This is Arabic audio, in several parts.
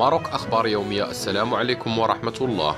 ماروك أخبار يومية السلام عليكم ورحمة الله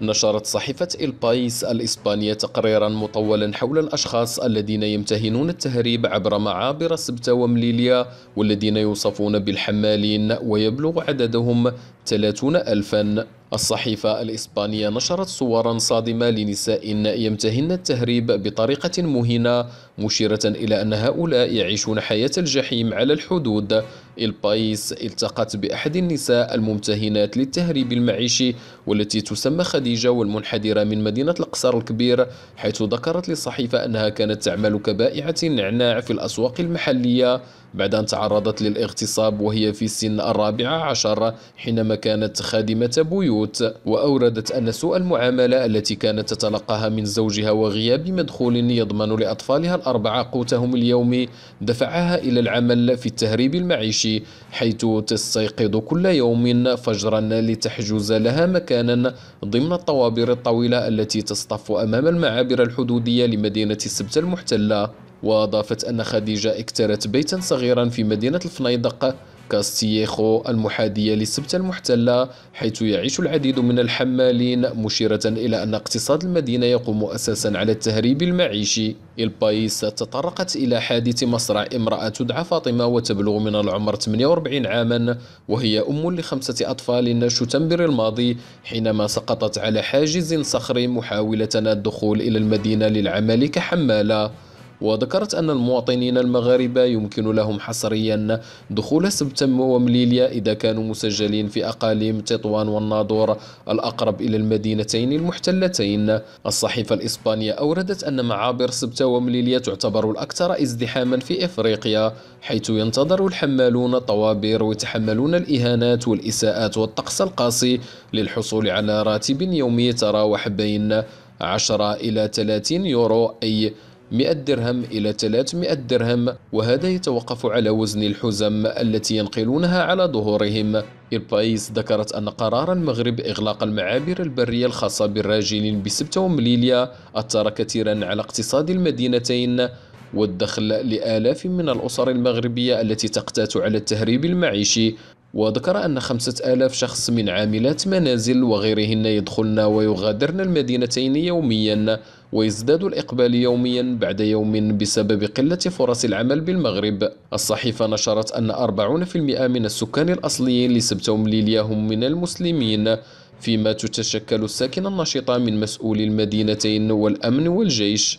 نشرت صحيفة البايس الإسبانية تقريرا مطولا حول الأشخاص الذين يمتهنون التهريب عبر معابر سبتة ومليليا والذين يوصفون بالحمالين ويبلغ عددهم 30 ألفا الصحيفة الإسبانية نشرت صورا صادمة لنساء يمتهن التهريب بطريقة مهينة مشيرة إلى أن هؤلاء يعيشون حياة الجحيم على الحدود البايس التقت بأحد النساء الممتهنات للتهريب المعيشي والتي تسمى خديجة والمنحدرة من مدينة القصر الكبير حيث ذكرت للصحيفة أنها كانت تعمل كبائعة نعناع في الأسواق المحلية بعد أن تعرضت للاغتصاب وهي في سن الرابعة عشر حينما كانت خادمة بيوت وأوردت أن سوء المعاملة التي كانت تتلقاها من زوجها وغياب مدخول يضمن لأطفالها الأربعة قوتهم اليومي دفعها إلى العمل في التهريب المعيشي حيث تستيقظ كل يوم فجرا لتحجز لها مكانا ضمن الطوابير الطويلة التي تصطف أمام المعابر الحدودية لمدينة السبتة المحتلة وأضافت أن خديجة اكترت بيتا صغيرا في مدينة الفنيدق كاستييخو المحاذية للسبت المحتلة حيث يعيش العديد من الحمالين مشيرة إلى أن اقتصاد المدينة يقوم أساسا على التهريب المعيشي البايس تطرقت إلى حادث مصرع امرأة تدعى فاطمة وتبلغ من العمر 48 عاما وهي أم لخمسة أطفال شتنبر الماضي حينما سقطت على حاجز صخري محاولة الدخول إلى المدينة للعمل كحمالة وذكرت أن المواطنين المغاربة يمكن لهم حصريا دخول سبتم ومليليا إذا كانوا مسجلين في أقاليم تطوان والناظور الأقرب إلى المدينتين المحتلتين الصحيفة الإسبانية أوردت أن معابر سبتة ومليليا تعتبر الأكثر ازدحاما في إفريقيا حيث ينتظر الحمالون الطوابير ويتحملون الإهانات والإساءات والطقس القاسي للحصول على راتب يومي يتراوح بين 10 إلى 30 يورو أي 100 درهم إلى 300 درهم وهذا يتوقف على وزن الحزم التي ينقلونها على ظهورهم البايس ذكرت أن قرار المغرب إغلاق المعابر البرية الخاصة بالراجلين بسبتة ومليليا أثر كثيرا على اقتصاد المدينتين والدخل لآلاف من الأسر المغربية التي تقتات على التهريب المعيشي وذكر أن خمسة آلاف شخص من عاملات منازل وغيرهن يدخلن ويغادرن المدينتين يوميا ويزداد الإقبال يوميا بعد يوم بسبب قلة فرص العمل بالمغرب الصحيفة نشرت أن 40% من السكان الأصليين لسبتوم ليليا هم من المسلمين فيما تتشكل الساكنة النشطة من مسؤولي المدينتين والأمن والجيش